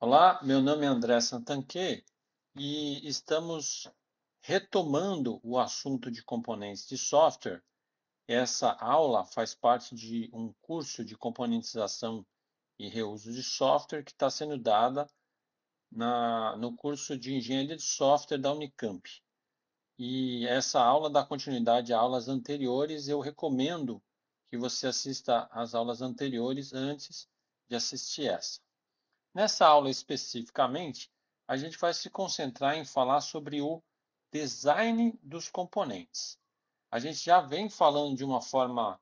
Olá, meu nome é André Santanque e estamos retomando o assunto de componentes de software. Essa aula faz parte de um curso de componentização e reuso de software que está sendo dada na, no curso de Engenharia de Software da Unicamp. E essa aula dá continuidade a aulas anteriores. Eu recomendo que você assista às aulas anteriores antes de assistir essa. Nessa aula especificamente, a gente vai se concentrar em falar sobre o design dos componentes. A gente já vem falando de uma forma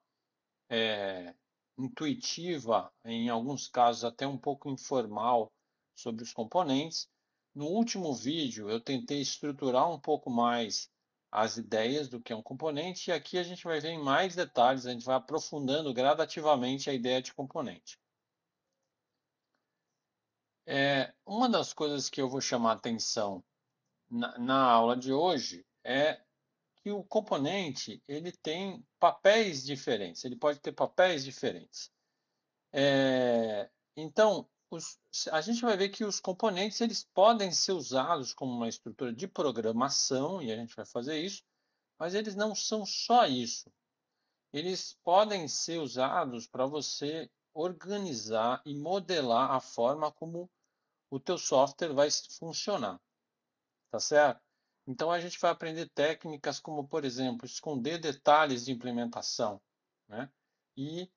é, intuitiva, em alguns casos até um pouco informal, sobre os componentes. No último vídeo, eu tentei estruturar um pouco mais as ideias do que é um componente, e aqui a gente vai ver em mais detalhes, a gente vai aprofundando gradativamente a ideia de componente. É, uma das coisas que eu vou chamar atenção na, na aula de hoje é que o componente ele tem papéis diferentes, ele pode ter papéis diferentes. É, então, os, a gente vai ver que os componentes eles podem ser usados como uma estrutura de programação, e a gente vai fazer isso, mas eles não são só isso. Eles podem ser usados para você organizar e modelar a forma como o teu software vai funcionar. Tá certo? Então a gente vai aprender técnicas como, por exemplo, esconder detalhes de implementação, né? E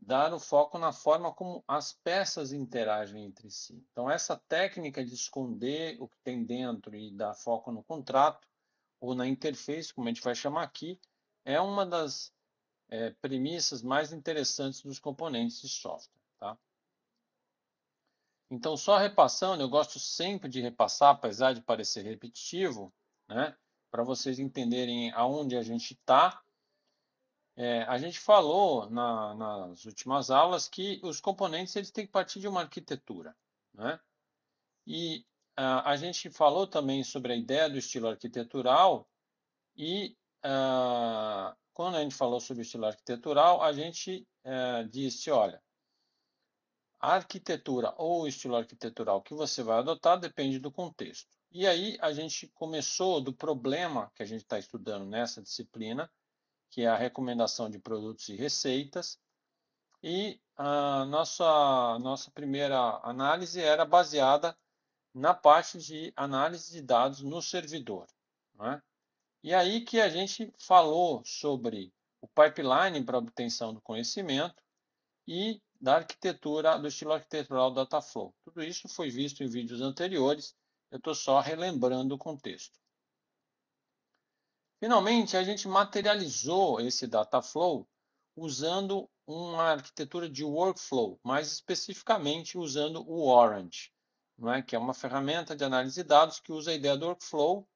dar o foco na forma como as peças interagem entre si. Então essa técnica de esconder o que tem dentro e dar foco no contrato ou na interface, como a gente vai chamar aqui, é uma das é, premissas mais interessantes dos componentes de software. Tá? Então, só repassando, eu gosto sempre de repassar, apesar de parecer repetitivo, né, para vocês entenderem aonde a gente está. É, a gente falou na, nas últimas aulas que os componentes eles têm que partir de uma arquitetura. Né? E a, a gente falou também sobre a ideia do estilo arquitetural e a, quando a gente falou sobre estilo arquitetural, a gente é, disse, olha, a arquitetura ou o estilo arquitetural que você vai adotar depende do contexto. E aí a gente começou do problema que a gente está estudando nessa disciplina, que é a recomendação de produtos e receitas. E a nossa, nossa primeira análise era baseada na parte de análise de dados no servidor. Né? E aí que a gente falou sobre o pipeline para obtenção do conhecimento e da arquitetura, do estilo arquitetural do Dataflow. Tudo isso foi visto em vídeos anteriores, eu estou só relembrando o contexto. Finalmente, a gente materializou esse Dataflow usando uma arquitetura de workflow, mais especificamente usando o Orange, é? que é uma ferramenta de análise de dados que usa a ideia do workflow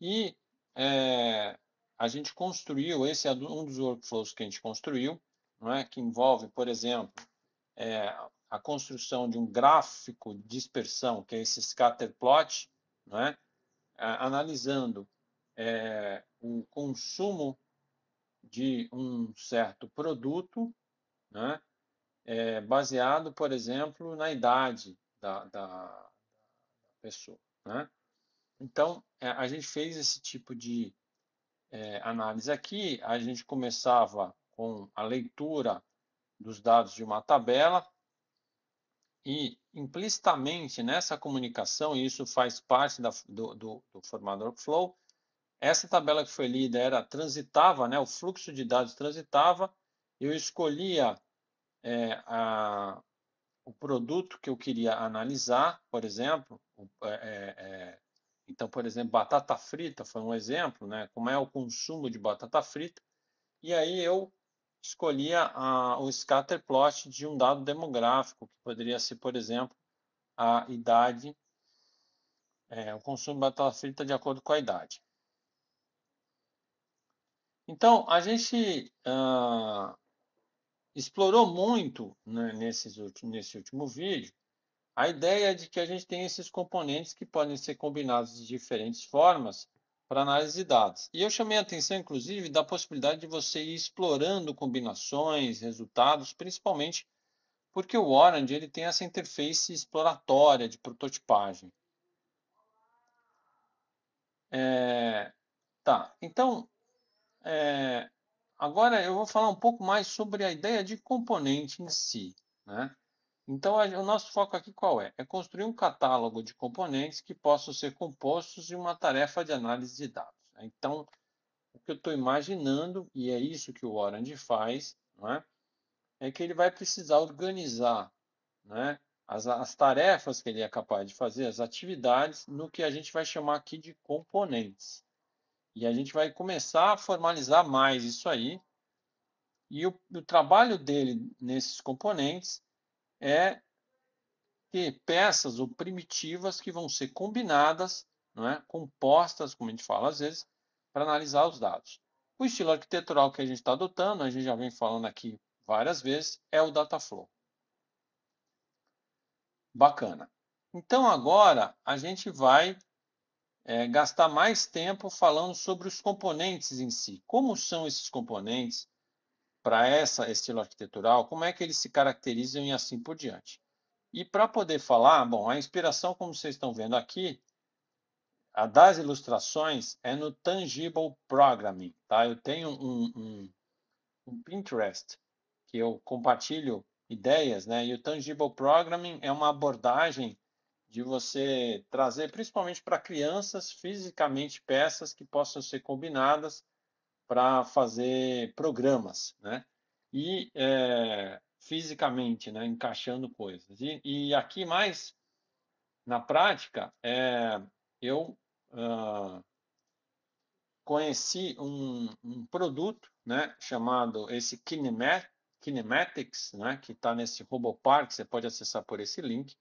e é, a gente construiu, esse é um dos workflows que a gente construiu, é? que envolve, por exemplo, é, a construção de um gráfico de dispersão, que é esse scatter plot, é? analisando é, o consumo de um certo produto, é? É, baseado, por exemplo, na idade da, da pessoa. Então, é, a gente fez esse tipo de é, análise aqui. A gente começava com a leitura dos dados de uma tabela e implicitamente nessa comunicação, e isso faz parte da, do, do, do formador Flow, essa tabela que foi lida era transitava, né, o fluxo de dados transitava, eu escolhia é, a, o produto que eu queria analisar, por exemplo, o, é, é, é então, por exemplo, batata frita foi um exemplo, né? Como é o consumo de batata frita? E aí eu escolhia a, o scatter plot de um dado demográfico, que poderia ser, por exemplo, a idade, é, o consumo de batata frita de acordo com a idade. Então, a gente ah, explorou muito né, nesses, nesse último vídeo a ideia é de que a gente tem esses componentes que podem ser combinados de diferentes formas para análise de dados. E eu chamei a atenção, inclusive, da possibilidade de você ir explorando combinações, resultados, principalmente porque o Orange ele tem essa interface exploratória de prototipagem. É, tá, então, é, agora eu vou falar um pouco mais sobre a ideia de componente em si. Né? Então, o nosso foco aqui qual é? É construir um catálogo de componentes que possam ser compostos em uma tarefa de análise de dados. É, então, o que eu estou imaginando, e é isso que o Orange faz, é? é que ele vai precisar organizar né, as, as tarefas que ele é capaz de fazer, as atividades, no que a gente vai chamar aqui de componentes. E a gente vai começar a formalizar mais isso aí. E o, o trabalho dele nesses componentes é ter peças ou primitivas que vão ser combinadas, não é? compostas, como a gente fala às vezes, para analisar os dados. O estilo arquitetural que a gente está adotando, a gente já vem falando aqui várias vezes, é o Dataflow. Bacana. Então agora a gente vai é, gastar mais tempo falando sobre os componentes em si. Como são esses componentes? para esse estilo arquitetural, como é que eles se caracterizam e assim por diante. E para poder falar, bom, a inspiração, como vocês estão vendo aqui, a das ilustrações é no Tangible Programming, tá? Eu tenho um, um, um Pinterest que eu compartilho ideias, né? E o Tangible Programming é uma abordagem de você trazer, principalmente para crianças, fisicamente peças que possam ser combinadas para fazer programas, né? E é, fisicamente, né? Encaixando coisas. E, e, aqui mais na prática, é, eu uh, conheci um, um, produto, né? Chamado esse Kinemat, Kinematics, né? Que está nesse Robopark, você pode acessar por esse link.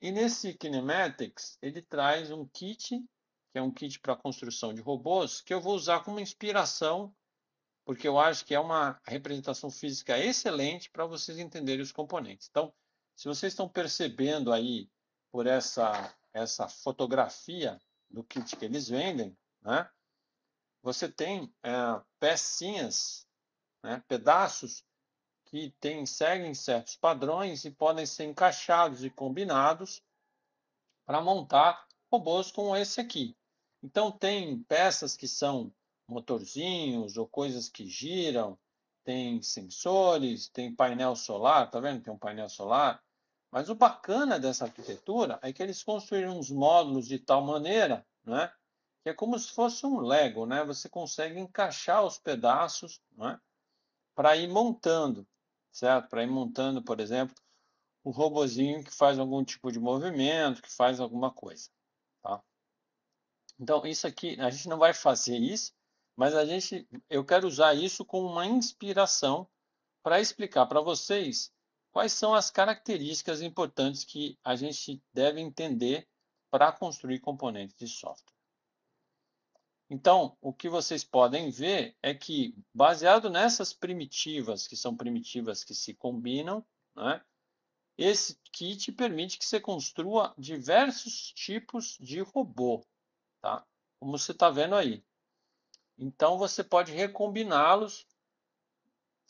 E nesse Kinematics, ele traz um kit que é um kit para construção de robôs, que eu vou usar como inspiração, porque eu acho que é uma representação física excelente para vocês entenderem os componentes. Então, se vocês estão percebendo aí por essa, essa fotografia do kit que eles vendem, né? Você tem é, pecinhas, né, pedaços que tem, seguem certos padrões e podem ser encaixados e combinados para montar robôs como esse aqui. Então, tem peças que são motorzinhos ou coisas que giram, tem sensores, tem painel solar, tá vendo? Tem um painel solar. Mas o bacana dessa arquitetura é que eles construíram os módulos de tal maneira, né? Que é como se fosse um Lego, né? Você consegue encaixar os pedaços, né? Para ir montando, certo? Para ir montando, por exemplo, o um robozinho que faz algum tipo de movimento, que faz alguma coisa. Então, isso aqui, a gente não vai fazer isso, mas a gente, eu quero usar isso como uma inspiração para explicar para vocês quais são as características importantes que a gente deve entender para construir componentes de software. Então, o que vocês podem ver é que, baseado nessas primitivas, que são primitivas que se combinam, né, esse kit permite que você construa diversos tipos de robô tá? Como você está vendo aí. Então você pode recombiná-los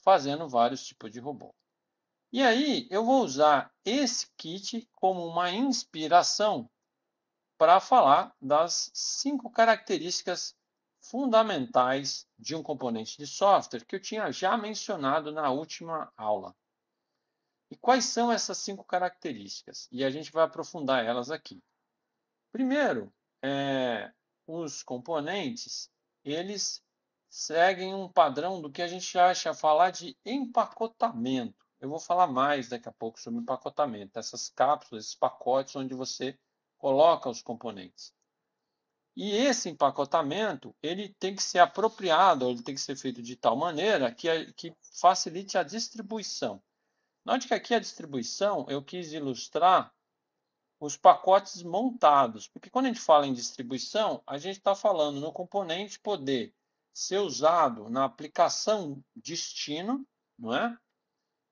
fazendo vários tipos de robô. E aí eu vou usar esse kit como uma inspiração para falar das cinco características fundamentais de um componente de software que eu tinha já mencionado na última aula. E quais são essas cinco características? E a gente vai aprofundar elas aqui. Primeiro, é, os componentes, eles seguem um padrão do que a gente acha falar de empacotamento. Eu vou falar mais daqui a pouco sobre empacotamento, essas cápsulas, esses pacotes onde você coloca os componentes. E esse empacotamento, ele tem que ser apropriado, ele tem que ser feito de tal maneira que, que facilite a distribuição. Note que aqui a distribuição, eu quis ilustrar os pacotes montados. Porque quando a gente fala em distribuição, a gente está falando no componente poder ser usado na aplicação destino, não é?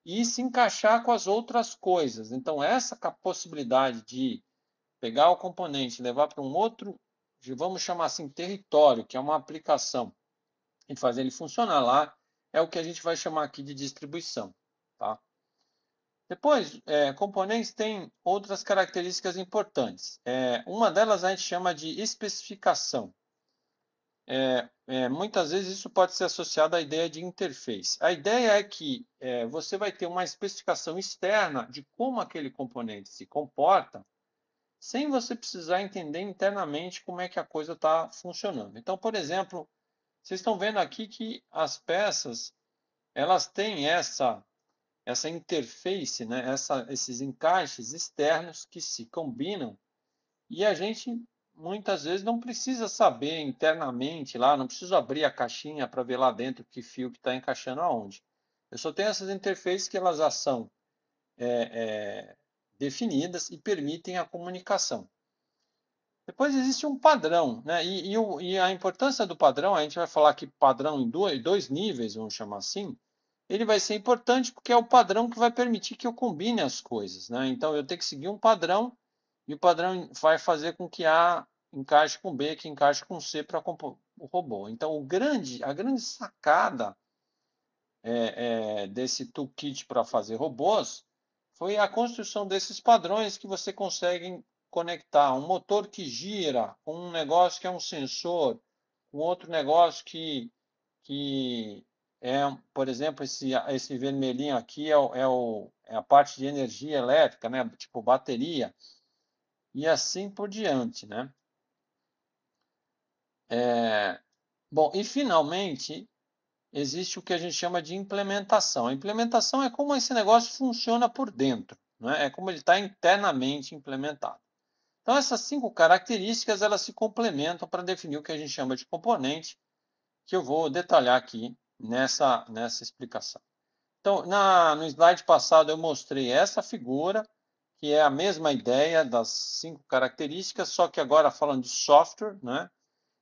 E se encaixar com as outras coisas. Então, essa possibilidade de pegar o componente levar para um outro, vamos chamar assim, território, que é uma aplicação, e fazer ele funcionar lá, é o que a gente vai chamar aqui de distribuição. Tá? Depois, é, componentes têm outras características importantes. É, uma delas a gente chama de especificação. É, é muitas vezes isso pode ser associado à ideia de interface. A ideia é que é, você vai ter uma especificação externa de como aquele componente se comporta, sem você precisar entender internamente como é que a coisa está funcionando. Então, por exemplo, vocês estão vendo aqui que as peças elas têm essa essa interface, né, essa, esses encaixes externos que se combinam e a gente muitas vezes não precisa saber internamente lá, não preciso abrir a caixinha para ver lá dentro que fio que está encaixando aonde. Eu só tenho essas interfaces que elas já são é, é, definidas e permitem a comunicação. Depois existe um padrão, né? E, e, o, e, a importância do padrão, a gente vai falar que padrão em dois, dois níveis, vamos chamar assim, ele vai ser importante porque é o padrão que vai permitir que eu combine as coisas. Né? Então, eu tenho que seguir um padrão e o padrão vai fazer com que A encaixe com B, que encaixe com C para o robô. Então, o grande, a grande sacada é, é, desse toolkit para fazer robôs foi a construção desses padrões que você consegue conectar um motor que gira com um negócio que é um sensor, um outro negócio que, que é, por exemplo, esse, esse vermelhinho aqui é, o, é, o, é a parte de energia elétrica, né? Tipo bateria, e assim por diante, né? É, bom, e finalmente, existe o que a gente chama de implementação. A implementação é como esse negócio funciona por dentro, né? é como ele está internamente implementado. Então, essas cinco características elas se complementam para definir o que a gente chama de componente, que eu vou detalhar aqui nessa, nessa explicação. Então, na, no slide passado eu mostrei essa figura, que é a mesma ideia das cinco características, só que agora falando de software, né?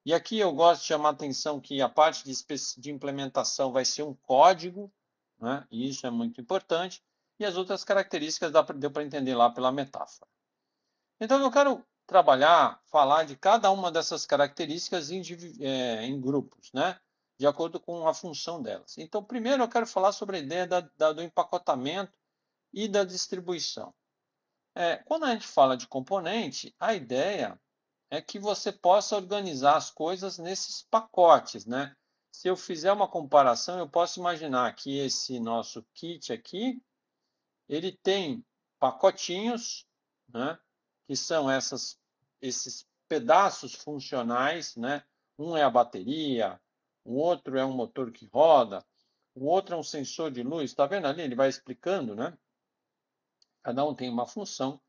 E aqui eu gosto de chamar a atenção que a parte de, de implementação vai ser um código, né? e isso é muito importante, e as outras características dá pra, deu para entender lá pela metáfora. Então, eu quero trabalhar, falar de cada uma dessas características é, em grupos, né? de acordo com a função delas. Então, primeiro eu quero falar sobre a ideia da, da, do empacotamento e da distribuição. É, quando a gente fala de componente, a ideia é que você possa organizar as coisas nesses pacotes, né? Se eu fizer uma comparação, eu posso imaginar que esse nosso kit aqui, ele tem pacotinhos, né? Que são essas, esses pedaços funcionais, né? Um é a bateria, um outro é um motor que roda, o outro é um sensor de luz. Está vendo ali? Ele vai explicando, né? Cada um tem uma função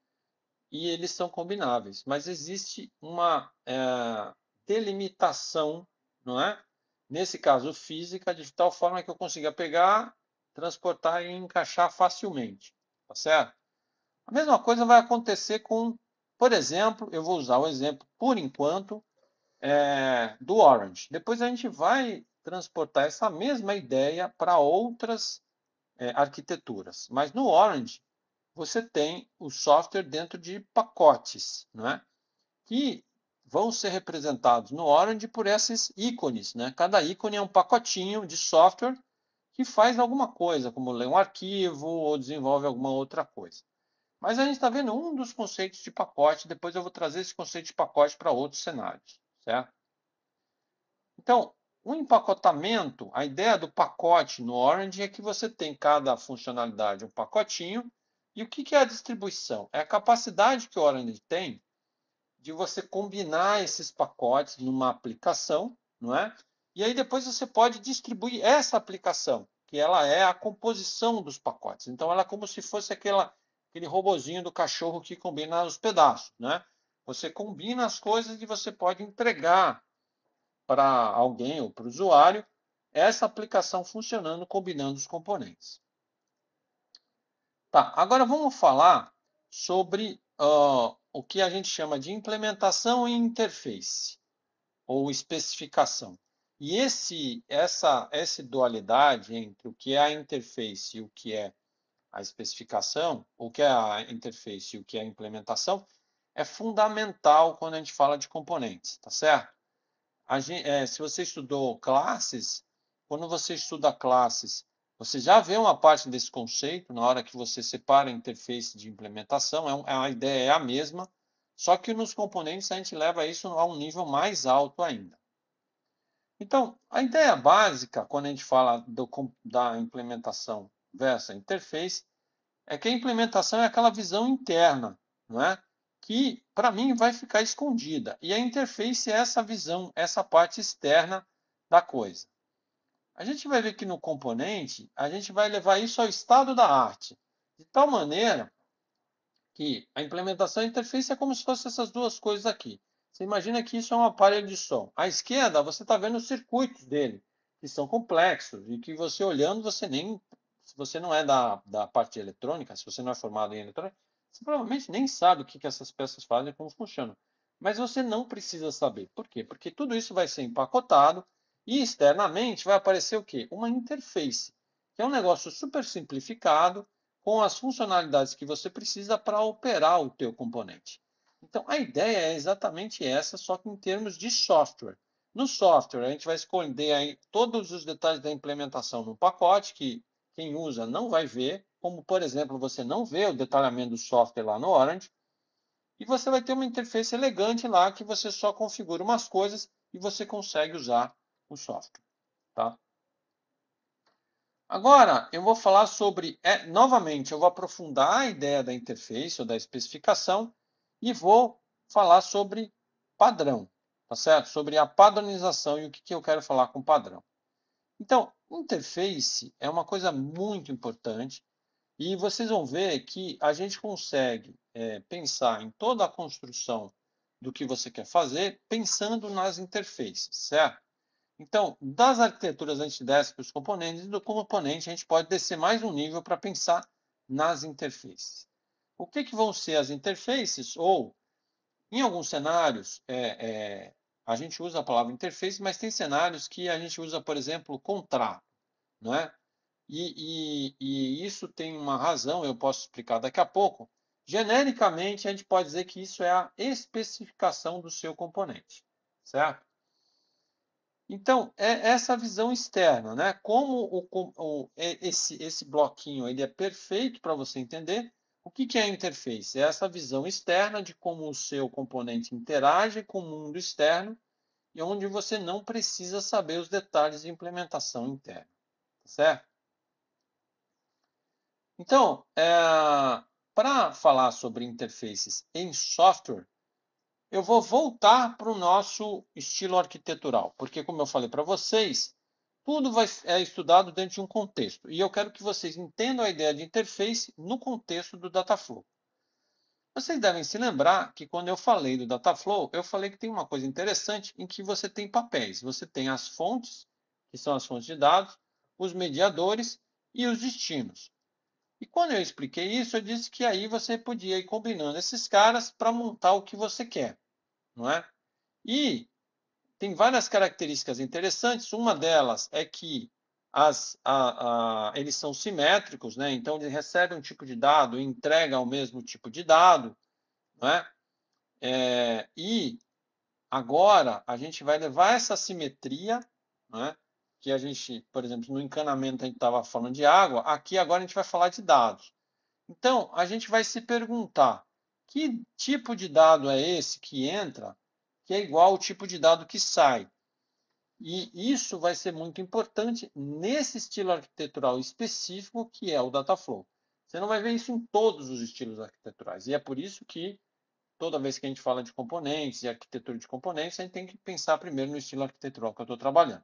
e eles são combináveis, mas existe uma é, delimitação, não é? Nesse caso, física, de tal forma que eu consiga pegar, transportar e encaixar facilmente, tá certo? A mesma coisa vai acontecer com, por exemplo, eu vou usar o exemplo por enquanto é, do Orange. Depois a gente vai transportar essa mesma ideia para outras é, arquiteturas. Mas no Orange, você tem o software dentro de pacotes, né? que vão ser representados no Orange por esses ícones. Né? Cada ícone é um pacotinho de software que faz alguma coisa, como lê um arquivo ou desenvolve alguma outra coisa. Mas a gente está vendo um dos conceitos de pacote, depois eu vou trazer esse conceito de pacote para outros cenários. Certo? Então, o empacotamento, a ideia do pacote no Orange é que você tem cada funcionalidade um pacotinho. E o que é a distribuição? É a capacidade que o Orange tem de você combinar esses pacotes numa aplicação, não é? E aí depois você pode distribuir essa aplicação, que ela é a composição dos pacotes. Então ela é como se fosse aquela, aquele robozinho do cachorro que combina os pedaços, né? Você combina as coisas e você pode entregar para alguém ou para o usuário essa aplicação funcionando, combinando os componentes. Tá, agora vamos falar sobre uh, o que a gente chama de implementação e interface, ou especificação. E esse, essa, essa dualidade entre o que é a interface e o que é a especificação, o que é a interface e o que é a implementação, é fundamental quando a gente fala de componentes, tá certo? Gente, é, se você estudou classes, quando você estuda classes, você já vê uma parte desse conceito na hora que você separa a interface de implementação, é, é a ideia é a mesma, só que nos componentes a gente leva isso a um nível mais alto ainda. Então, a ideia básica, quando a gente fala do, da implementação versus interface, é que a implementação é aquela visão interna, não é? que para mim vai ficar escondida. E a interface é essa visão, essa parte externa da coisa. A gente vai ver que no componente, a gente vai levar isso ao estado da arte, de tal maneira que a implementação da interface é como se fosse essas duas coisas aqui. Você imagina que isso é um aparelho de som. À esquerda, você está vendo os circuitos dele, que são complexos e que você olhando, você nem. Se você não é da, da parte eletrônica, se você não é formado em eletrônica, você provavelmente nem sabe o que, que essas peças fazem, como funcionam. Mas você não precisa saber. Por quê? Porque tudo isso vai ser empacotado e externamente vai aparecer o quê? Uma interface, que é um negócio super simplificado com as funcionalidades que você precisa para operar o teu componente. Então, a ideia é exatamente essa, só que em termos de software. No software, a gente vai esconder aí todos os detalhes da implementação no pacote, que quem usa não vai ver, como por exemplo você não vê o detalhamento do software lá no Orange, e você vai ter uma interface elegante lá que você só configura umas coisas e você consegue usar o software. Tá? Agora eu vou falar sobre, é, novamente, eu vou aprofundar a ideia da interface ou da especificação e vou falar sobre padrão, tá certo? Sobre a padronização e o que, que eu quero falar com padrão. Então, interface é uma coisa muito importante e vocês vão ver que a gente consegue é, pensar em toda a construção do que você quer fazer pensando nas interfaces, certo? Então, das arquiteturas a gente desce para os componentes e do componente a gente pode descer mais um nível para pensar nas interfaces. O que, que vão ser as interfaces? Ou, em alguns cenários, é, é, a gente usa a palavra interface, mas tem cenários que a gente usa, por exemplo, contrato. Não é? E, e, e isso tem uma razão, eu posso explicar daqui a pouco. Genericamente, a gente pode dizer que isso é a especificação do seu componente, certo? Então, é essa visão externa, né? Como o, o, é esse, esse bloquinho ele é perfeito para você entender, o que, que é a interface? É essa visão externa de como o seu componente interage com o mundo externo e onde você não precisa saber os detalhes de implementação interna, tá certo? Então, é, eh, para falar sobre interfaces em software, eu vou voltar para o nosso estilo arquitetural, porque, como eu falei para vocês, tudo vai, é estudado dentro de um contexto. E eu quero que vocês entendam a ideia de interface no contexto do Dataflow. Vocês devem se lembrar que quando eu falei do Dataflow, eu falei que tem uma coisa interessante em que você tem papéis. Você tem as fontes, que são as fontes de dados, os mediadores e os destinos. E quando eu expliquei isso, eu disse que aí você podia ir combinando esses caras para montar o que você quer, não é? E tem várias características interessantes. Uma delas é que as, a, a, eles são simétricos, né? Então ele recebe um tipo de dado e entrega o mesmo tipo de dado, não é? é e agora a gente vai levar essa simetria, não é? que a gente, por exemplo, no encanamento a gente estava falando de água, aqui agora a gente vai falar de dados. Então, a gente vai se perguntar que tipo de dado é esse que entra, que é igual ao tipo de dado que sai. E isso vai ser muito importante nesse estilo arquitetural específico que é o Dataflow. Você não vai ver isso em todos os estilos arquiteturais. E é por isso que toda vez que a gente fala de componentes e arquitetura de componentes, a gente tem que pensar primeiro no estilo arquitetural que eu estou trabalhando.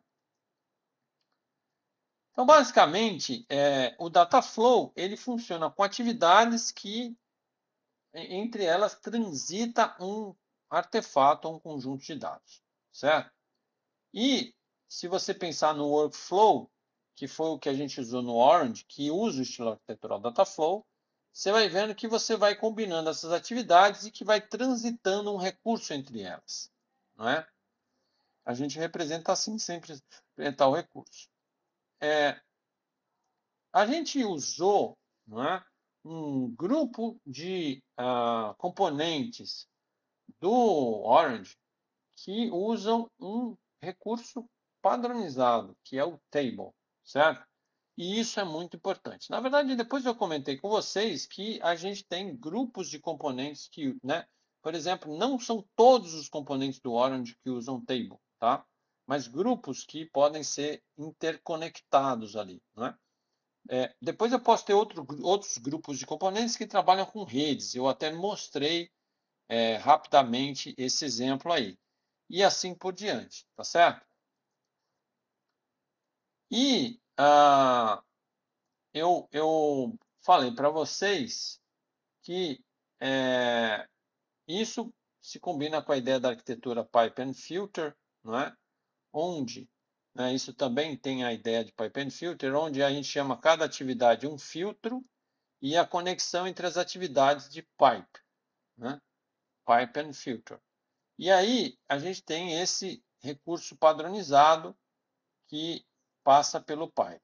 Então, basicamente, é, o Dataflow ele funciona com atividades que, entre elas, transita um artefato, um conjunto de dados, certo? E, se você pensar no workflow, que foi o que a gente usou no Orange, que usa o estilo arquitetural Dataflow, você vai vendo que você vai combinando essas atividades e que vai transitando um recurso entre elas, não é? A gente representa assim sempre representar o recurso. É, a gente usou é, um grupo de uh, componentes do Orange que usam um recurso padronizado, que é o table, certo? E isso é muito importante. Na verdade, depois eu comentei com vocês que a gente tem grupos de componentes que, né? Por exemplo, não são todos os componentes do Orange que usam table, tá? mas grupos que podem ser interconectados ali, não é? é depois eu posso ter outro, outros grupos de componentes que trabalham com redes. Eu até mostrei é, rapidamente esse exemplo aí. E assim por diante, tá certo? E ah, eu, eu falei para vocês que é, isso se combina com a ideia da arquitetura Pipe and Filter, não é? onde né, isso também tem a ideia de pipe and filter, onde a gente chama cada atividade um filtro e a conexão entre as atividades de pipe, né? pipe and filter. E aí a gente tem esse recurso padronizado que passa pelo pipe.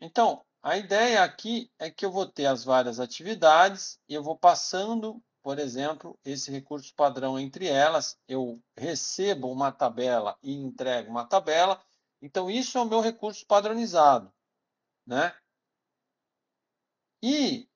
Então, a ideia aqui é que eu vou ter as várias atividades e eu vou passando por exemplo, esse recurso padrão entre elas, eu recebo uma tabela e entrego uma tabela, então isso é o meu recurso padronizado. Né? E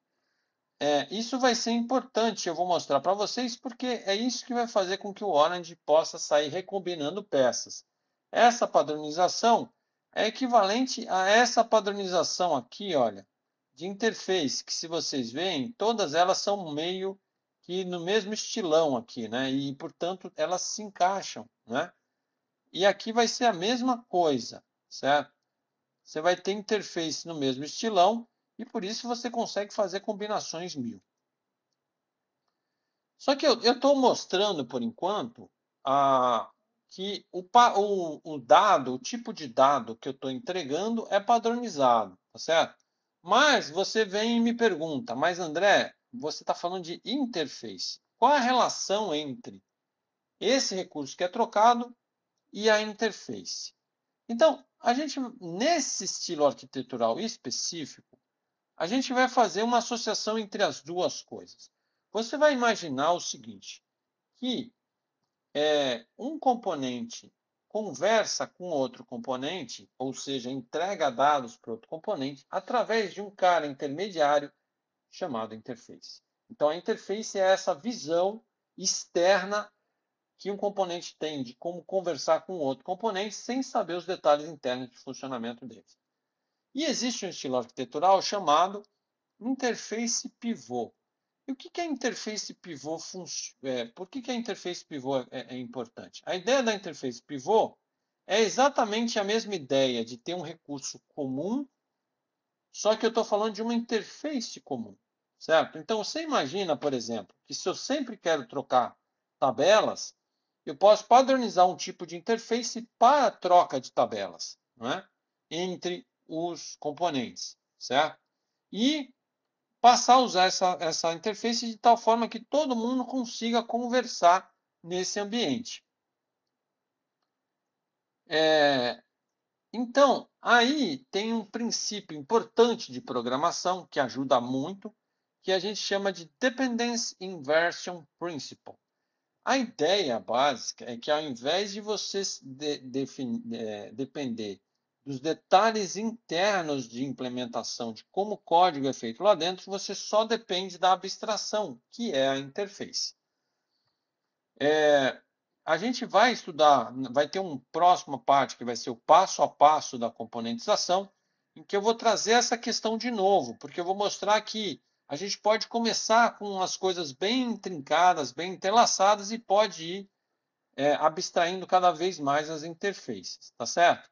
é, isso vai ser importante, eu vou mostrar para vocês, porque é isso que vai fazer com que o Orange possa sair recombinando peças. Essa padronização é equivalente a essa padronização aqui, olha, de interface, que se vocês veem, todas elas são meio que no mesmo estilão aqui, né? E portanto elas se encaixam, né? E aqui vai ser a mesma coisa, certo? Você vai ter interface no mesmo estilão e por isso você consegue fazer combinações mil. Só que eu estou mostrando por enquanto a que o, o, o dado, o tipo de dado que eu estou entregando é padronizado, tá certo? Mas você vem e me pergunta, mas André, você está falando de interface. Qual a relação entre esse recurso que é trocado e a interface? Então, a gente, nesse estilo arquitetural específico, a gente vai fazer uma associação entre as duas coisas. Você vai imaginar o seguinte, que é, um componente conversa com outro componente, ou seja, entrega dados para outro componente, através de um cara intermediário chamado interface. Então, a interface é essa visão externa que um componente tem de como conversar com outro componente sem saber os detalhes internos de funcionamento dele. E existe um estilo arquitetural chamado interface pivô. E o que, é a interface pivô é, Por que, que a interface pivô é, é, é importante? A ideia da interface pivô é exatamente a mesma ideia de ter um recurso comum só que eu estou falando de uma interface comum, certo? Então você imagina, por exemplo, que se eu sempre quero trocar tabelas, eu posso padronizar um tipo de interface para troca de tabelas, não é? entre os componentes, certo? E passar a usar essa, essa interface de tal forma que todo mundo consiga conversar nesse ambiente. É, então, aí tem um princípio importante de programação que ajuda muito, que a gente chama de Dependence Inversion Principle. A ideia básica é que ao invés de você de, de, de, é, depender dos detalhes internos de implementação de como o código é feito lá dentro, você só depende da abstração, que é a interface. É, a gente vai estudar, vai ter uma próxima parte que vai ser o passo a passo da componentização, em que eu vou trazer essa questão de novo, porque eu vou mostrar que a gente pode começar com as coisas bem intrincadas, bem entrelaçadas e pode ir é, abstraindo cada vez mais as interfaces, tá certo?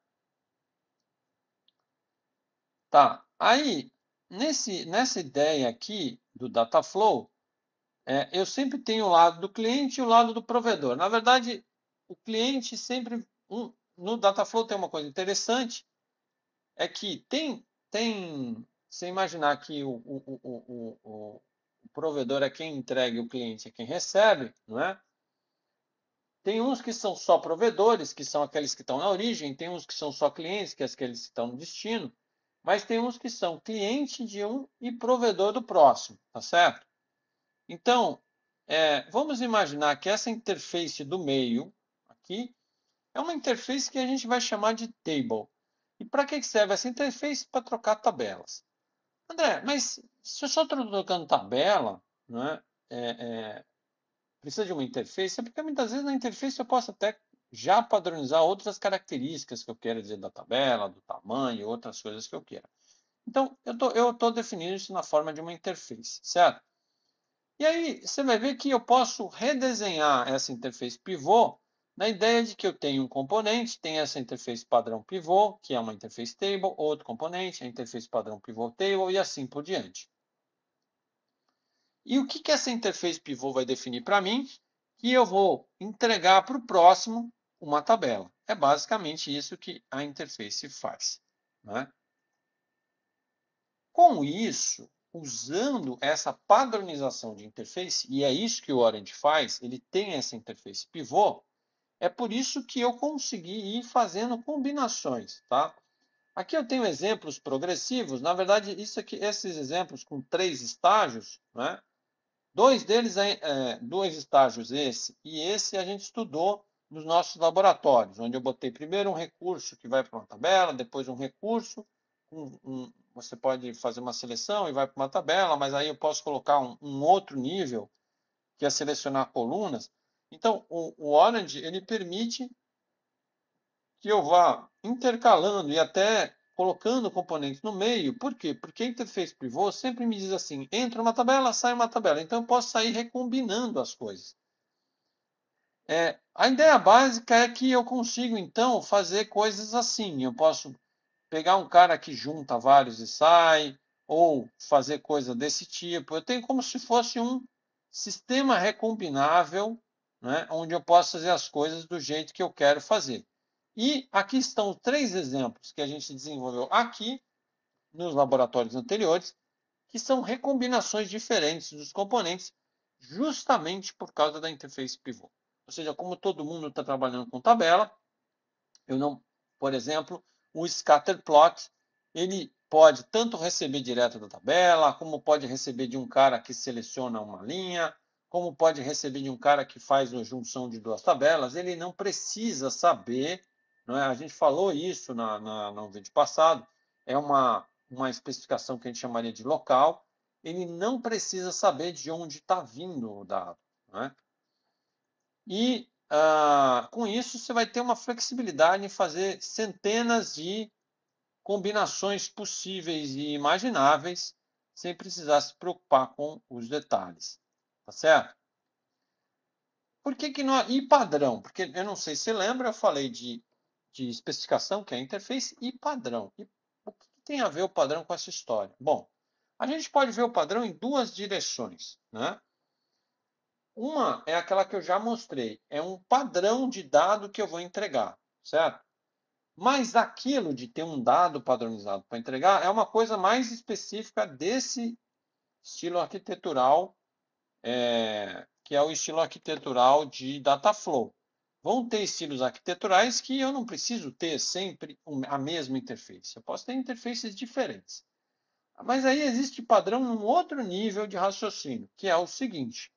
Tá, aí nesse, nessa ideia aqui do Dataflow, é, eu sempre tenho o lado do cliente e o lado do provedor. Na verdade, o cliente sempre. Um, no Dataflow tem uma coisa interessante, é que tem. tem você imaginar que o, o, o, o, provedor é quem entrega e o cliente é quem recebe, não é? Tem uns que são só provedores, que são aqueles que estão na origem, tem uns que são só clientes, que são é aqueles que estão no destino, mas tem uns que são cliente de um e provedor do próximo, tá certo? Então, é, vamos imaginar que essa interface do meio aqui é uma interface que a gente vai chamar de table. E para que serve essa interface? Para trocar tabelas. André, mas se eu só estou trocando tabela, não né, é, é, precisa de uma interface? É porque muitas vezes na interface eu posso até já padronizar outras características que eu quero dizer da tabela, do tamanho, outras coisas que eu queira. Então, eu tô, estou tô definindo isso na forma de uma interface, certo? E aí você vai ver que eu posso redesenhar essa interface pivô na ideia de que eu tenho um componente, tem essa interface padrão pivô, que é uma interface table, outro componente, a interface padrão pivô table e assim por diante. E o que, que essa interface pivô vai definir para mim? Que eu vou entregar para o próximo uma tabela. É basicamente isso que a interface faz. Né? Com isso, usando essa padronização de interface, e é isso que o Orange faz, ele tem essa interface pivô, é por isso que eu consegui ir fazendo combinações, tá? Aqui eu tenho exemplos progressivos, na verdade, isso aqui, esses exemplos com três estágios, né? Dois deles, é, é, dois estágios esse e esse a gente estudou nos nossos laboratórios, onde eu botei primeiro um recurso que vai para uma tabela, depois um recurso, um, um, você pode fazer uma seleção e vai para uma tabela, mas aí eu posso colocar um, um, outro nível, que é selecionar colunas. Então, o, o Orange, ele permite que eu vá intercalando e até colocando componentes no meio. Por quê? Porque a interface pivô sempre me diz assim, entra uma tabela, sai uma tabela. Então, eu posso sair recombinando as coisas. É, a ideia básica é que eu consigo, então, fazer coisas assim. Eu posso pegar um cara que junta vários e sai, ou fazer coisa desse tipo. Eu tenho como se fosse um sistema recombinável, né, onde eu posso fazer as coisas do jeito que eu quero fazer. E aqui estão três exemplos que a gente desenvolveu aqui, nos laboratórios anteriores, que são recombinações diferentes dos componentes, justamente por causa da interface pivô. Ou seja, como todo mundo está trabalhando com tabela, eu não, por exemplo, o scatter plot ele pode tanto receber direto da tabela, como pode receber de um cara que seleciona uma linha, como pode receber de um cara que faz uma junção de duas tabelas. Ele não precisa saber, não é? a gente falou isso na, na, no vídeo passado, é uma, uma especificação que a gente chamaria de local, ele não precisa saber de onde está vindo o dado. é? E ah, com isso, você vai ter uma flexibilidade em fazer centenas de combinações possíveis e imagináveis sem precisar se preocupar com os detalhes. Tá certo? Por que, que não. E padrão? Porque eu não sei se lembra, eu falei de, de especificação, que é a interface, e padrão. E o que tem a ver o padrão com essa história? Bom, a gente pode ver o padrão em duas direções. Né? Uma é aquela que eu já mostrei, é um padrão de dado que eu vou entregar, certo? Mas aquilo de ter um dado padronizado para entregar é uma coisa mais específica desse estilo arquitetural, é, que é o estilo arquitetural de Dataflow. Vão ter estilos arquiteturais que eu não preciso ter sempre a mesma interface. Eu posso ter interfaces diferentes. Mas aí existe padrão num outro nível de raciocínio, que é o seguinte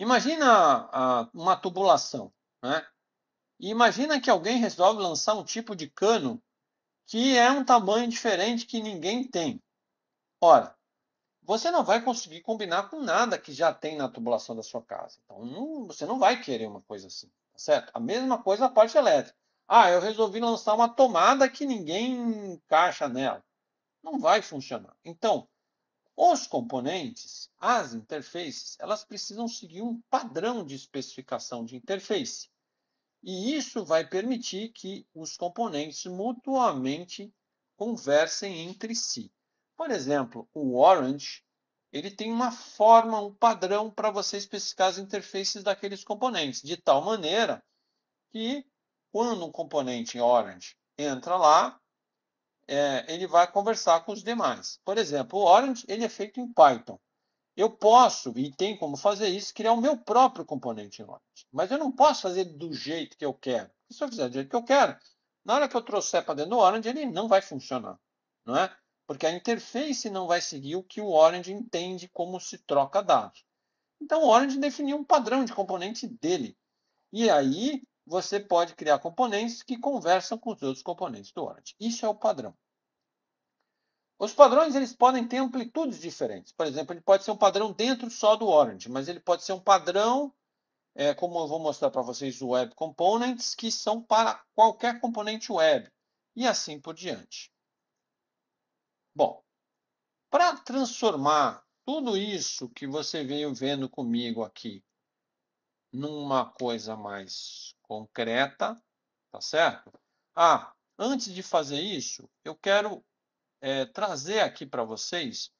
Imagina a, ah, uma tubulação, né? E imagina que alguém resolve lançar um tipo de cano que é um tamanho diferente que ninguém tem. Ora, você não vai conseguir combinar com nada que já tem na tubulação da sua casa. Então, não, você não vai querer uma coisa assim, tá certo? A mesma coisa a parte elétrica. Ah, eu resolvi lançar uma tomada que ninguém encaixa nela. Não vai funcionar. Então, os componentes, as interfaces, elas precisam seguir um padrão de especificação de interface. E isso vai permitir que os componentes mutuamente conversem entre si. Por exemplo, o Orange ele tem uma forma, um padrão para você especificar as interfaces daqueles componentes, de tal maneira que quando um componente Orange entra lá, é, ele vai conversar com os demais. Por exemplo, o Orange ele é feito em Python. Eu posso, e tem como fazer isso, criar o meu próprio componente em Orange. Mas eu não posso fazer do jeito que eu quero. Se eu fizer do jeito que eu quero, na hora que eu trouxer para dentro do Orange, ele não vai funcionar. Não é? Porque a interface não vai seguir o que o Orange entende como se troca dados. Então, o Orange definiu um padrão de componente dele. E aí, você pode criar componentes que conversam com os outros componentes do Orange. Isso é o padrão. Os padrões eles podem ter amplitudes diferentes. Por exemplo, ele pode ser um padrão dentro só do Orange, mas ele pode ser um padrão, é, como eu vou mostrar para vocês, o Web Components, que são para qualquer componente web, e assim por diante. Bom, para transformar tudo isso que você veio vendo comigo aqui numa coisa mais concreta, tá certo? Ah, antes de fazer isso, eu quero é, trazer aqui para vocês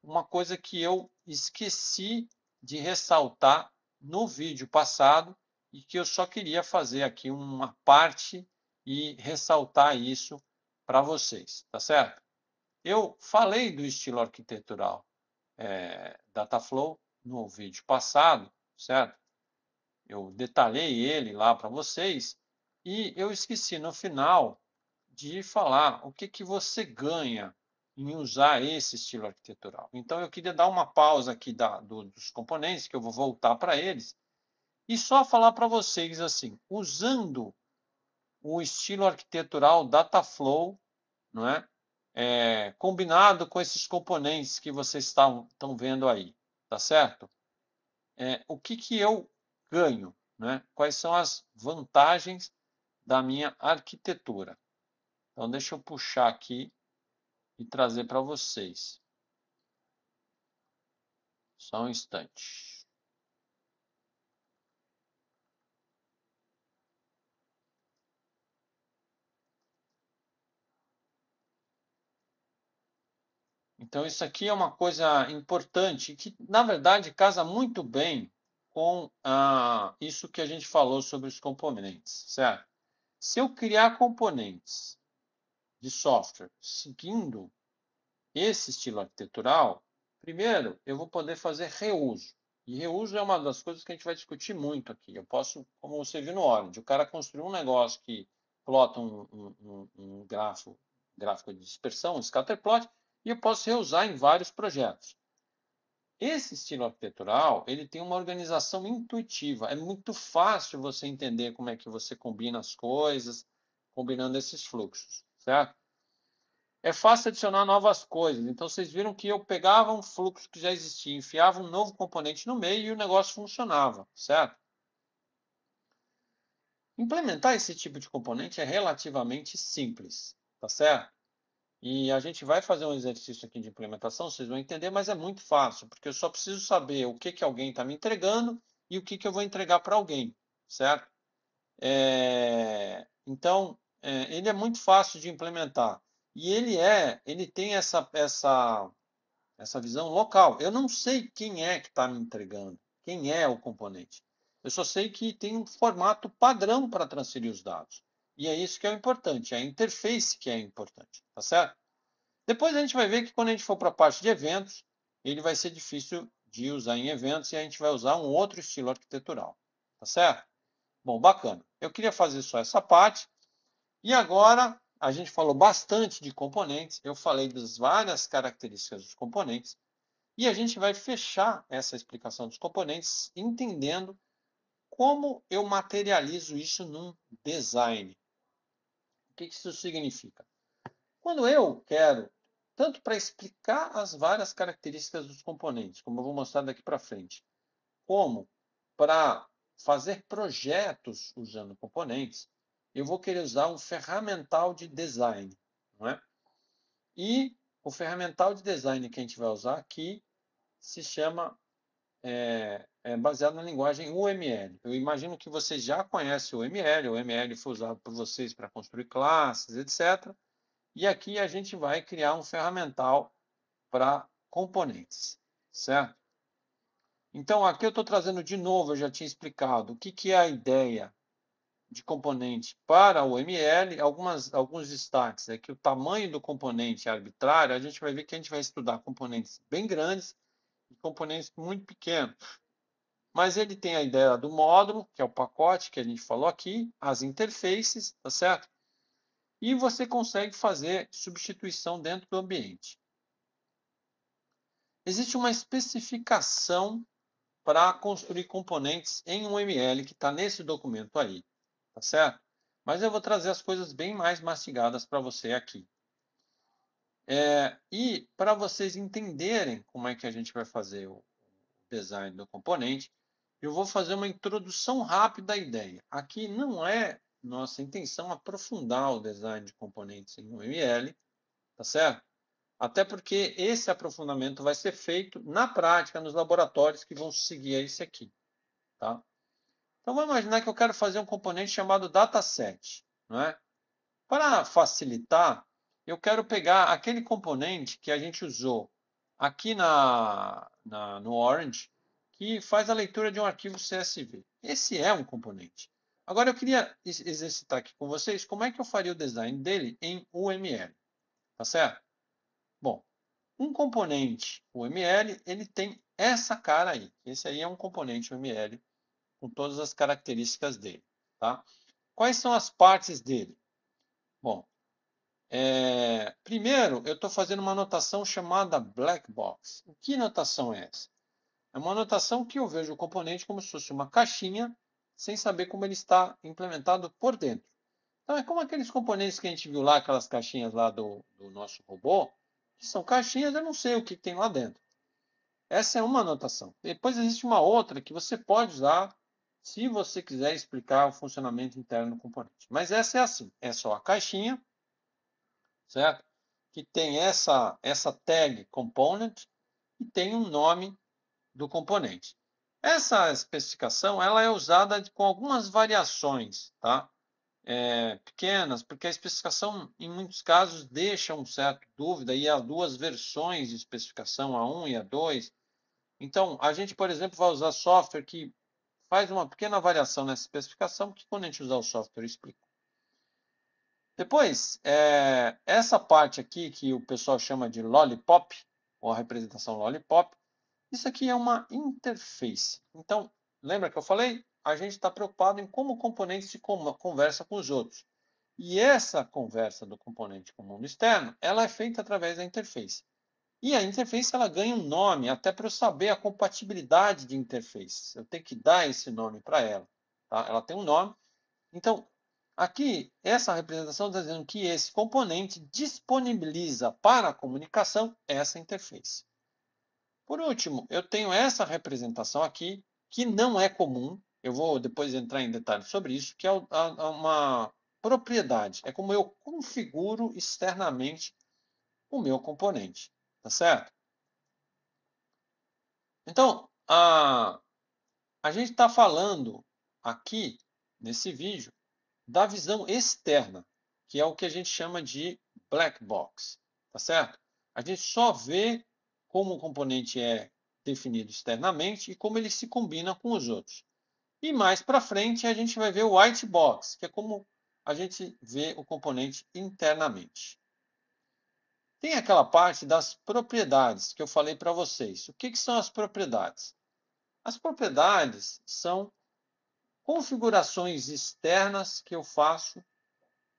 uma coisa que eu esqueci de ressaltar no vídeo passado e que eu só queria fazer aqui uma parte e ressaltar isso para vocês, tá certo? Eu falei do estilo arquitetural é, Dataflow no vídeo passado, certo? eu detalhei ele lá para vocês e eu esqueci no final de falar o que, que você ganha em usar esse estilo arquitetural. Então, eu queria dar uma pausa aqui da, do, dos componentes, que eu vou voltar para eles, e só falar para vocês assim, usando o estilo arquitetural Dataflow, não é? É, combinado com esses componentes que vocês estão vendo aí, tá certo? É, o que, que eu ganho? Né? Quais são as vantagens da minha arquitetura? Então, deixa eu puxar aqui e trazer para vocês. Só um instante. Então, isso aqui é uma coisa importante que, na verdade, casa muito bem com ah, isso que a gente falou sobre os componentes, certo? Se eu criar componentes de software seguindo esse estilo arquitetural, primeiro eu vou poder fazer reuso. E reuso é uma das coisas que a gente vai discutir muito aqui. Eu posso, como você viu no Orange, o cara construiu um negócio que plota um, um, um, gráfico, gráfico de dispersão, um scatter plot, e eu posso reusar em vários projetos. Esse estilo arquitetural, ele tem uma organização intuitiva. É muito fácil você entender como é que você combina as coisas, combinando esses fluxos, certo? É fácil adicionar novas coisas. Então, vocês viram que eu pegava um fluxo que já existia, enfiava um novo componente no meio e o negócio funcionava, certo? Implementar esse tipo de componente é relativamente simples, tá certo? E a gente vai fazer um exercício aqui de implementação, vocês vão entender, mas é muito fácil, porque eu só preciso saber o que, que alguém está me entregando e o que, que eu vou entregar para alguém, certo? É... Então, é, ele é muito fácil de implementar. E ele é, ele tem essa, essa, essa visão local. Eu não sei quem é que está me entregando, quem é o componente. Eu só sei que tem um formato padrão para transferir os dados. E é isso que é o importante, é a interface que é importante, tá certo? Depois a gente vai ver que quando a gente for para a parte de eventos, ele vai ser difícil de usar em eventos e a gente vai usar um outro estilo arquitetural, tá certo? Bom, bacana. Eu queria fazer só essa parte. E agora a gente falou bastante de componentes, eu falei das várias características dos componentes, e a gente vai fechar essa explicação dos componentes entendendo como eu materializo isso num design que isso significa? Quando eu quero, tanto para explicar as várias características dos componentes, como eu vou mostrar daqui para frente, como para fazer projetos usando componentes, eu vou querer usar um ferramental de design. Não é? E o ferramental de design que a gente vai usar aqui se chama é, é, baseado na linguagem UML. Eu imagino que vocês já conhecem o UML, o UML foi usado por vocês para construir classes, etc. E aqui a gente vai criar um ferramental para componentes, certo? Então, aqui eu estou trazendo de novo, eu já tinha explicado o que, que é a ideia de componente para o UML. algumas, alguns destaques é que o tamanho do componente é arbitrário, a gente vai ver que a gente vai estudar componentes bem grandes e componentes muito pequenos. Mas ele tem a ideia do módulo, que é o pacote que a gente falou aqui, as interfaces, tá certo? E você consegue fazer substituição dentro do ambiente. Existe uma especificação para construir componentes em um ML que está nesse documento aí, tá certo? Mas eu vou trazer as coisas bem mais mastigadas para você aqui. É, e para vocês entenderem como é que a gente vai fazer o design do componente, eu vou fazer uma introdução rápida à ideia. Aqui não é nossa intenção aprofundar o design de componentes em UML, tá certo? Até porque esse aprofundamento vai ser feito na prática, nos laboratórios que vão seguir a esse aqui, tá? Então, vamos imaginar que eu quero fazer um componente chamado dataset, é? Para facilitar, eu quero pegar aquele componente que a gente usou aqui na, na no Orange, que faz a leitura de um arquivo CSV. Esse é um componente. Agora eu queria exercitar aqui com vocês como é que eu faria o design dele em UML. Tá certo? Bom, um componente UML, ele tem essa cara aí. Esse aí é um componente UML com todas as características dele. Tá? Quais são as partes dele? Bom, é, primeiro eu estou fazendo uma notação chamada black box. Que notação é essa? É uma anotação que eu vejo o componente como se fosse uma caixinha, sem saber como ele está implementado por dentro. Então, é como aqueles componentes que a gente viu lá, aquelas caixinhas lá do, do nosso robô, que são caixinhas, eu não sei o que tem lá dentro. Essa é uma anotação. Depois existe uma outra que você pode usar se você quiser explicar o funcionamento interno do componente. Mas essa é assim, é só a caixinha, certo? Que tem essa, essa tag component e tem um nome do componente. Essa especificação ela é usada com algumas variações, tá? É, pequenas, porque a especificação em muitos casos deixa um certo dúvida e há duas versões de especificação, a 1 e a 2. Então, a gente, por exemplo, vai usar software que faz uma pequena variação nessa especificação, que quando a gente usar o software explica. Depois, é, essa parte aqui que o pessoal chama de lollipop, ou a representação lollipop, isso aqui é uma interface. Então, lembra que eu falei? A gente está preocupado em como o componente se conversa com os outros. E essa conversa do componente com o mundo externo, ela é feita através da interface. E a interface ela ganha um nome, até para eu saber a compatibilidade de interfaces. Eu tenho que dar esse nome para ela. Tá? Ela tem um nome. Então, aqui, essa representação está dizendo que esse componente disponibiliza para a comunicação essa interface. Por último, eu tenho essa representação aqui, que não é comum, eu vou depois entrar em detalhes sobre isso, que é uma propriedade, é como eu configuro externamente o meu componente, tá certo? Então, a, a gente está falando aqui, nesse vídeo, da visão externa, que é o que a gente chama de black box, tá certo? A gente só vê como o componente é definido externamente e como ele se combina com os outros. E mais para frente a gente vai ver o white box, que é como a gente vê o componente internamente. Tem aquela parte das propriedades que eu falei para vocês. O que, que são as propriedades? As propriedades são configurações externas que eu faço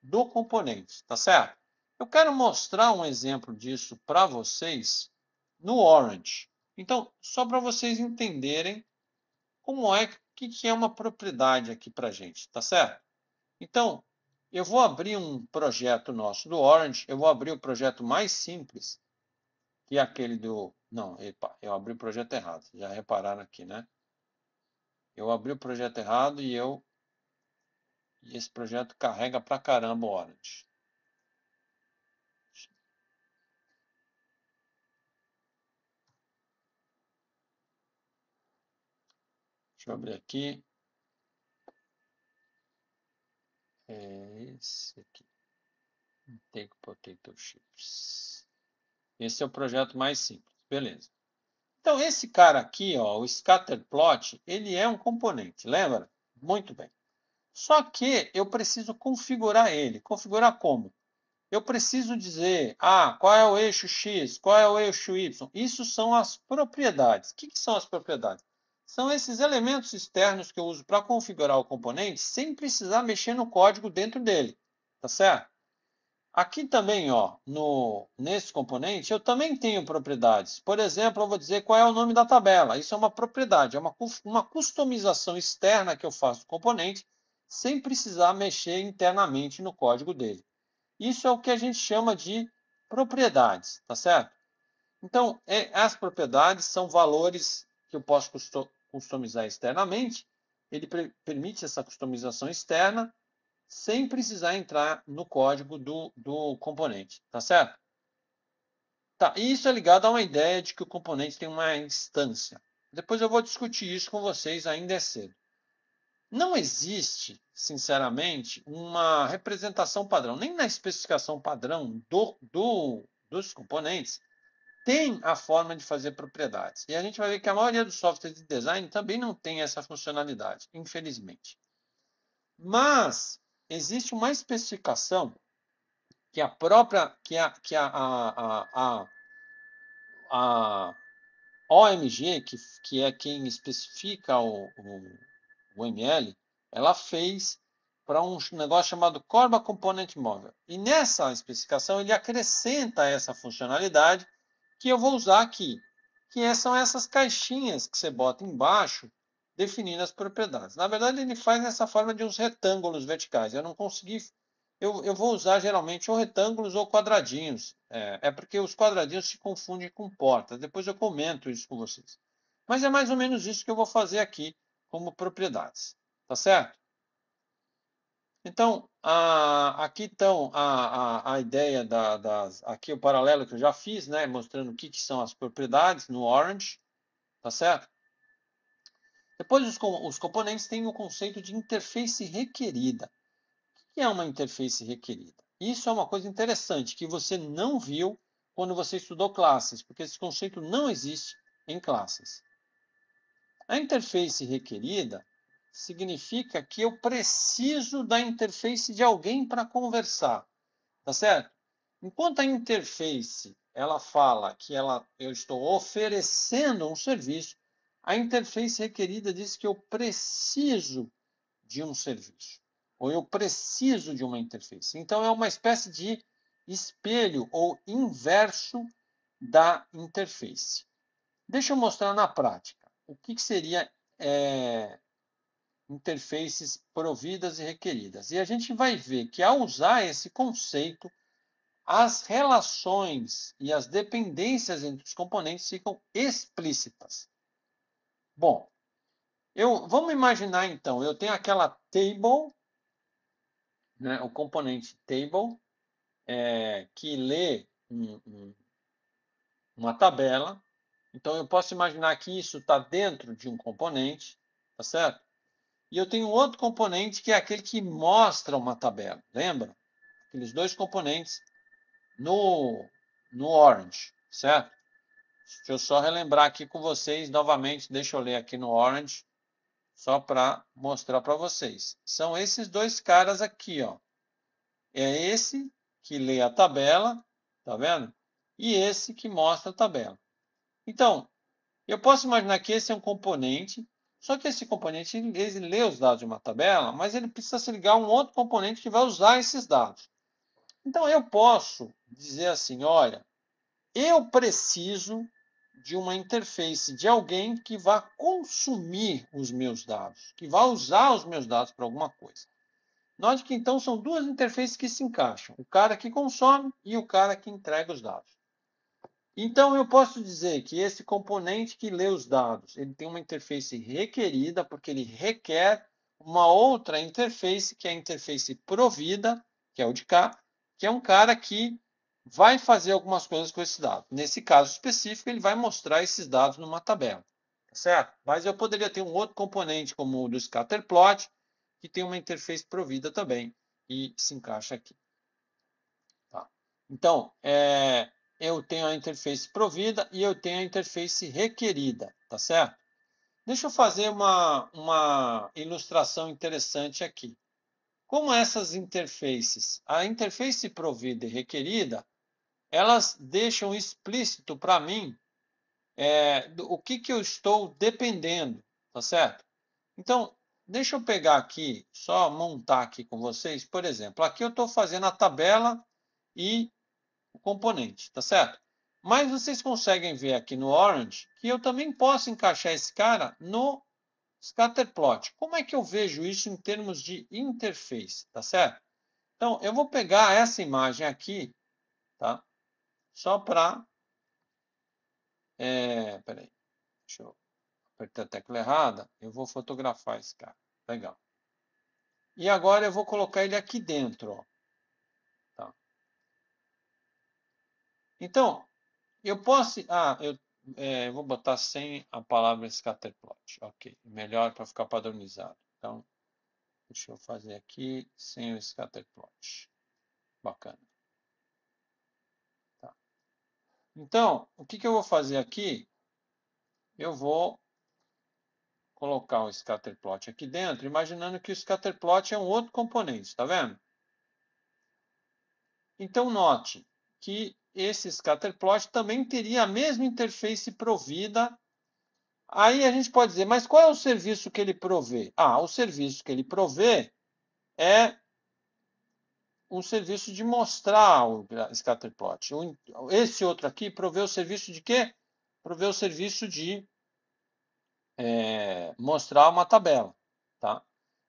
do componente, tá certo? Eu quero mostrar um exemplo disso para vocês no Orange. Então, só para vocês entenderem como é que, que é uma propriedade aqui para gente, tá certo? Então, eu vou abrir um projeto nosso do Orange, eu vou abrir o projeto mais simples, que é aquele do... Não, epa, eu abri o projeto errado, já repararam aqui, né? Eu abri o projeto errado e eu... E esse projeto carrega pra caramba o Orange. Deixa eu abrir aqui. É esse aqui. Take Potato Chips. Esse é o projeto mais simples. Beleza. Então, esse cara aqui, ó, o scatterplot, ele é um componente, lembra? Muito bem. Só que eu preciso configurar ele. Configurar como? Eu preciso dizer, ah, qual é o eixo X, qual é o eixo Y. Isso são as propriedades. O que, que são as propriedades? são esses elementos externos que eu uso para configurar o componente sem precisar mexer no código dentro dele, tá certo? Aqui também, ó, no, nesse componente, eu também tenho propriedades. Por exemplo, eu vou dizer qual é o nome da tabela. Isso é uma propriedade, é uma, uma customização externa que eu faço do componente sem precisar mexer internamente no código dele. Isso é o que a gente chama de propriedades, tá certo? Então, é, as propriedades são valores que eu posso customizar externamente, ele permite essa customização externa sem precisar entrar no código do, do componente, tá certo? Tá, isso é ligado a uma ideia de que o componente tem uma instância. Depois eu vou discutir isso com vocês ainda é cedo. Não existe, sinceramente, uma representação padrão, nem na especificação padrão do, do, dos componentes, tem a forma de fazer propriedades. E a gente vai ver que a maioria dos softwares de design também não tem essa funcionalidade, infelizmente. Mas existe uma especificação que a própria, que a, que a, a, a, a OMG, que, que é quem especifica o, o, o ML, ela fez para um negócio chamado Corba Component Móvel. E nessa especificação ele acrescenta essa funcionalidade que eu vou usar aqui, que é, são essas caixinhas que você bota embaixo, definindo as propriedades. Na verdade, ele faz nessa forma de uns retângulos verticais. Eu não consegui... Eu, eu vou usar geralmente ou retângulos ou quadradinhos. É, é porque os quadradinhos se confundem com portas. Depois eu comento isso com vocês. Mas é mais ou menos isso que eu vou fazer aqui como propriedades. Tá certo? Então, a, aqui estão a, a, a ideia da, das. Aqui o paralelo que eu já fiz, né? Mostrando o que, que são as propriedades no Orange. Tá certo? Depois, os, os componentes têm o conceito de interface requerida. O que é uma interface requerida? Isso é uma coisa interessante que você não viu quando você estudou classes, porque esse conceito não existe em classes. A interface requerida significa que eu preciso da interface de alguém para conversar, tá certo? Enquanto a interface ela fala que ela, eu estou oferecendo um serviço, a interface requerida diz que eu preciso de um serviço, ou eu preciso de uma interface. Então, é uma espécie de espelho ou inverso da interface. Deixa eu mostrar na prática o que, que seria é, interfaces providas e requeridas. E a gente vai ver que ao usar esse conceito, as relações e as dependências entre os componentes ficam explícitas. Bom, eu vamos imaginar então, eu tenho aquela table, né, o componente table, é, que lê um, um, uma tabela. Então eu posso imaginar que isso está dentro de um componente, tá certo? E eu tenho outro componente que é aquele que mostra uma tabela, lembra? Aqueles dois componentes no, no Orange, certo? Deixa eu só relembrar aqui com vocês novamente, deixa eu ler aqui no Orange, só para mostrar para vocês. São esses dois caras aqui, ó. É esse que lê a tabela, tá vendo? E esse que mostra a tabela. Então, eu posso imaginar que esse é um componente só que esse componente inglês ele lê os dados de uma tabela, mas ele precisa se ligar a um outro componente que vai usar esses dados. Então eu posso dizer assim, olha, eu preciso de uma interface de alguém que vá consumir os meus dados, que vá usar os meus dados para alguma coisa. Note que então são duas interfaces que se encaixam: o cara que consome e o cara que entrega os dados. Então eu posso dizer que esse componente que lê os dados, ele tem uma interface requerida porque ele requer uma outra interface que é a interface provida, que é o de cá, que é um cara que vai fazer algumas coisas com esse dado. Nesse caso específico, ele vai mostrar esses dados numa tabela, tá certo? Mas eu poderia ter um outro componente como o do scatterplot, que tem uma interface provida também e se encaixa aqui. Tá. Então, é, eu tenho a interface provida e eu tenho a interface requerida, tá certo? Deixa eu fazer uma, uma ilustração interessante aqui. Como essas interfaces, a interface provida e requerida, elas deixam explícito para mim é, do, o que, que eu estou dependendo, tá certo? Então, deixa eu pegar aqui, só montar aqui com vocês, por exemplo, aqui eu estou fazendo a tabela e o componente, tá certo? Mas vocês conseguem ver aqui no Orange que eu também posso encaixar esse cara no scatterplot. Como é que eu vejo isso em termos de interface, tá certo? Então, eu vou pegar essa imagem aqui, tá? Só para... É, peraí, deixa eu apertar a tecla errada. Eu vou fotografar esse cara. Legal. E agora eu vou colocar ele aqui dentro, ó. Então, eu posso. Ah, eu é, vou botar sem a palavra scatterplot. Ok, melhor para ficar padronizado. Então, deixa eu fazer aqui sem o scatterplot. Bacana. Tá. Então, o que, que eu vou fazer aqui? Eu vou colocar o scatterplot aqui dentro, imaginando que o scatterplot é um outro componente, está vendo? Então, note, que esse scatterplot também teria a mesma interface provida. Aí a gente pode dizer, mas qual é o serviço que ele provê? Ah, o serviço que ele provê é um serviço de mostrar o scatterplot. Esse outro aqui provê o serviço de quê? Provê o serviço de é, mostrar uma tabela. Tá?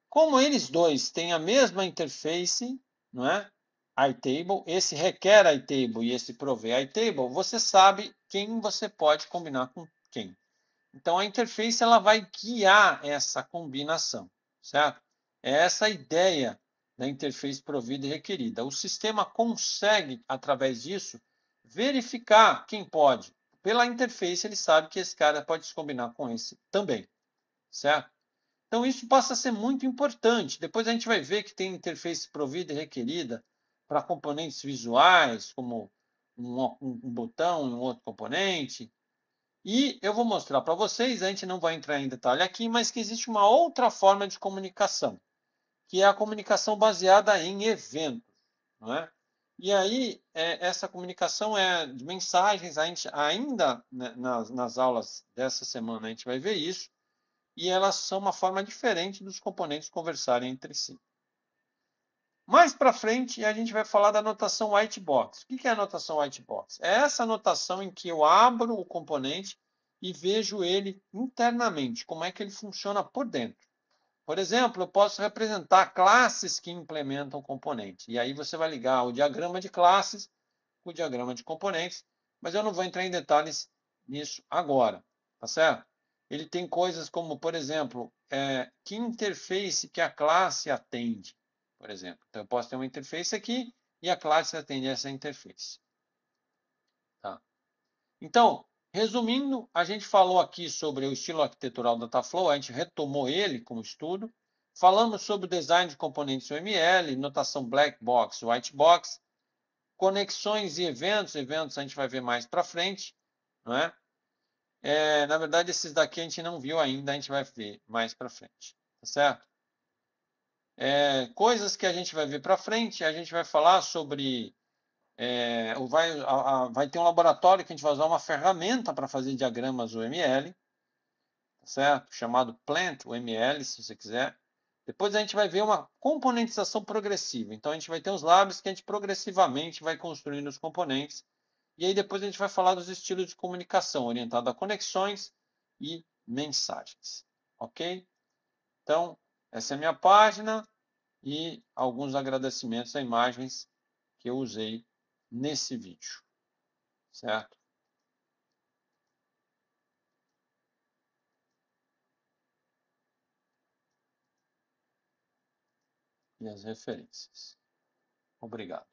Como eles dois têm a mesma interface, não é? iTable, esse requer iTable e esse provê iTable, você sabe quem você pode combinar com quem. Então, a interface ela vai guiar essa combinação, certo? É essa a ideia da interface provida e requerida. O sistema consegue, através disso, verificar quem pode. Pela interface, ele sabe que esse cara pode se combinar com esse também, certo? Então, isso passa a ser muito importante. Depois a gente vai ver que tem interface provida e requerida, para componentes visuais, como um, um, um botão e um outro componente. E eu vou mostrar para vocês, a gente não vai entrar em detalhe aqui, mas que existe uma outra forma de comunicação, que é a comunicação baseada em eventos. Não é? E aí, é, essa comunicação é de mensagens, a gente ainda né, nas, nas aulas dessa semana a gente vai ver isso, e elas são uma forma diferente dos componentes conversarem entre si. Mais para frente, a gente vai falar da notação white box. O que é a notação white box? É essa notação em que eu abro o componente e vejo ele internamente, como é que ele funciona por dentro. Por exemplo, eu posso representar classes que implementam o componente. E aí você vai ligar o diagrama de classes com o diagrama de componentes, mas eu não vou entrar em detalhes nisso agora, tá certo? Ele tem coisas como, por exemplo, é, que interface que a classe atende por exemplo. Então, eu posso ter uma interface aqui e a classe atende essa interface. Tá? Então, resumindo, a gente falou aqui sobre o estilo arquitetural do Dataflow, a gente retomou ele como estudo. Falamos sobre o design de componentes UML, notação black box, white box, conexões e eventos. Eventos a gente vai ver mais para frente, não é? É, na verdade, esses daqui a gente não viu ainda, a gente vai ver mais para frente, tá certo? é, coisas que a gente vai ver para frente, a gente vai falar sobre. É, vai, a, a, vai ter um laboratório que a gente vai usar uma ferramenta para fazer diagramas UML, tá certo? chamado Plant UML, se você quiser. Depois a gente vai ver uma componentização progressiva. Então a gente vai ter uns labs que a gente progressivamente vai construindo os componentes. E aí depois a gente vai falar dos estilos de comunicação orientado a conexões e mensagens. Ok? Então, essa é a minha página e alguns agradecimentos a imagens que eu usei nesse vídeo, certo? E as referências. Obrigado.